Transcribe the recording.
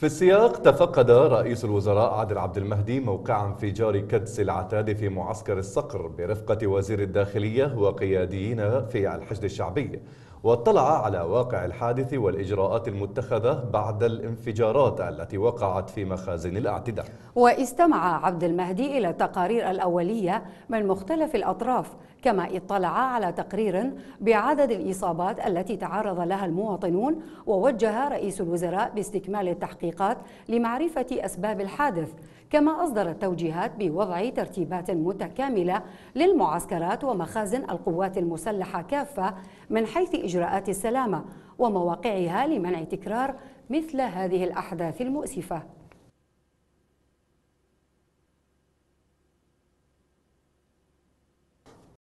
في السياق تفقد رئيس الوزراء عادل عبد المهدي موقعا انفجار كدس العتاد في معسكر الصقر برفقة وزير الداخلية وقياديين في الحشد الشعبي واطلع على واقع الحادث والإجراءات المتخذة بعد الانفجارات التي وقعت في مخازن الاعتداء واستمع عبد المهدي إلى التقارير الأولية من مختلف الأطراف كما اطلع على تقرير بعدد الإصابات التي تعرض لها المواطنون ووجه رئيس الوزراء باستكمال التحقيقات لمعرفة أسباب الحادث كما أصدرت توجيهات بوضع ترتيبات متكاملة للمعسكرات ومخازن القوات المسلحة كافة من حيث إجراءات السلامة ومواقعها لمنع تكرار مثل هذه الأحداث المؤسفة